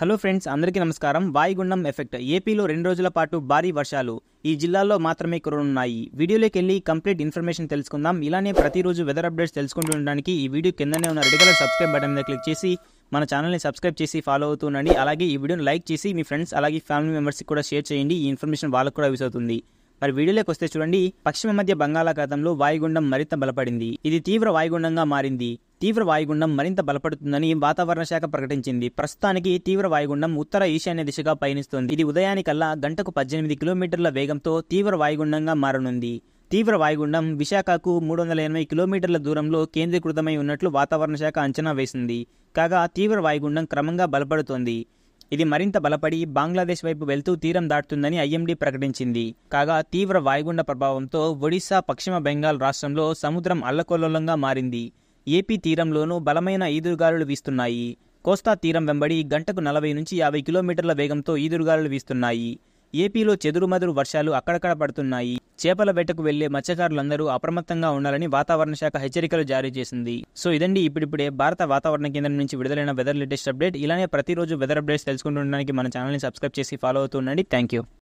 hello friends అందరికీ నమస్కారం వాయుగుండం ఎఫెక్ట్ ఏపీలో రెండు రోజుల పాటు భారీ వర్షాలు ఈ జిల్లాల్లో మాత్రమే కురనున్నాయి వీడియోలోకి వెళ్ళి కంప్లీట్ ఇన్ఫర్మేషన్ తెలుసుకుందాం ఇలానే ప్రతిరోజు వెదర్ అప్డేట్స్ తెలుసుకుంటూ ఉండడానికి ఈ వీడియో కిందనే ఉన్న రెగ్యులర్ సబ్స్క్రైబ్ బటన్ మీద క్లిక్ చేసి మన ఛానల్ని సబ్స్క్రైబ్ చేసి ఫాలో అవుతూ ఉండండి అలాగే ఈ వీడియోని లైక్ చేసి మీ ఫ్రెండ్స్ అలాగే ఫ్యామిలీ మెంబర్స్కి కూడా షేర్ చేయండి ఈ ఇన్ఫర్మేషన్ వాళ్ళకు కూడా యూస్ అవుతుంది మరి వీడియోలోకి వస్తే చూడండి పశ్చిమ మధ్య బంగాళాఖాతంలో వాయుగుండం మరింత బలపడింది ఇది తీవ్ర వాయుగుండంగా మారింది తీవ్ర వాయుగుండం మరింత బలపడుతుందని వాతావరణ శాఖ ప్రకటించింది ప్రస్తుతానికి తీవ్ర వాయుగుండం ఉత్తర ఈశాన్య దిశగా పయనిస్తోంది ఇది ఉదయానికల్లా గంటకు పద్దెనిమిది కిలోమీటర్ల వేగంతో తీవ్ర వాయుగుండంగా మారనుంది తీవ్ర వాయుగుండం విశాఖకు మూడు వందల ఎనభై కిలోమీటర్ల దూరంలో కేంద్రీకృతమై ఉన్నట్లు వాతావరణ శాఖ అంచనా వేసింది కాగా తీవ్ర వాయుగుండం క్రమంగా బలపడుతోంది ఇది మరింత బలపడి బంగ్లాదేశ్ వైపు వెళ్తూ తీరం దాటుతుందని ఐఎండీ ప్రకటించింది కాగా తీవ్ర వాయుగుండ ప్రభావంతో ఒడిశా పశ్చిమ బెంగాల్ రాష్ట్రంలో సముద్రం అల్లకొల్లోలంగా మారింది ఏపీ తీరంలోనూ బలమైన ఈదురుగాలులు వీస్తున్నాయి కోస్తా తీరం వెంబడి గంటకు నలభై నుంచి యాభై కిలోమీటర్ల వేగంతో ఈదురుగాలులు వీస్తున్నాయి ఏపీలో చెదురుమదురు వర్షాలు అక్కడక్కడ పడుతున్నాయి చేపల వేటకు వెళ్లే మత్స్యకారులందరూ అప్రమత్తంగా ఉండాలని వాతావరణ శాఖ హెచ్చరికలు జారీ చేసింది సో ఇదండి ఇప్పుడిప్పుడే భారత వాతావరణ కేంద్రం నుంచి విడుదలైన వెదర్ లేటెస్ట్ అప్డేట్ ఇలానే ప్రతిరోజు వెదర్ అప్డేట్స్ తెలుసుకుంటుండడానికి మన ఛానల్ని సబ్స్క్రైబ్ చేసి ఫాలో అవుతుండండి థ్యాంక్ యూ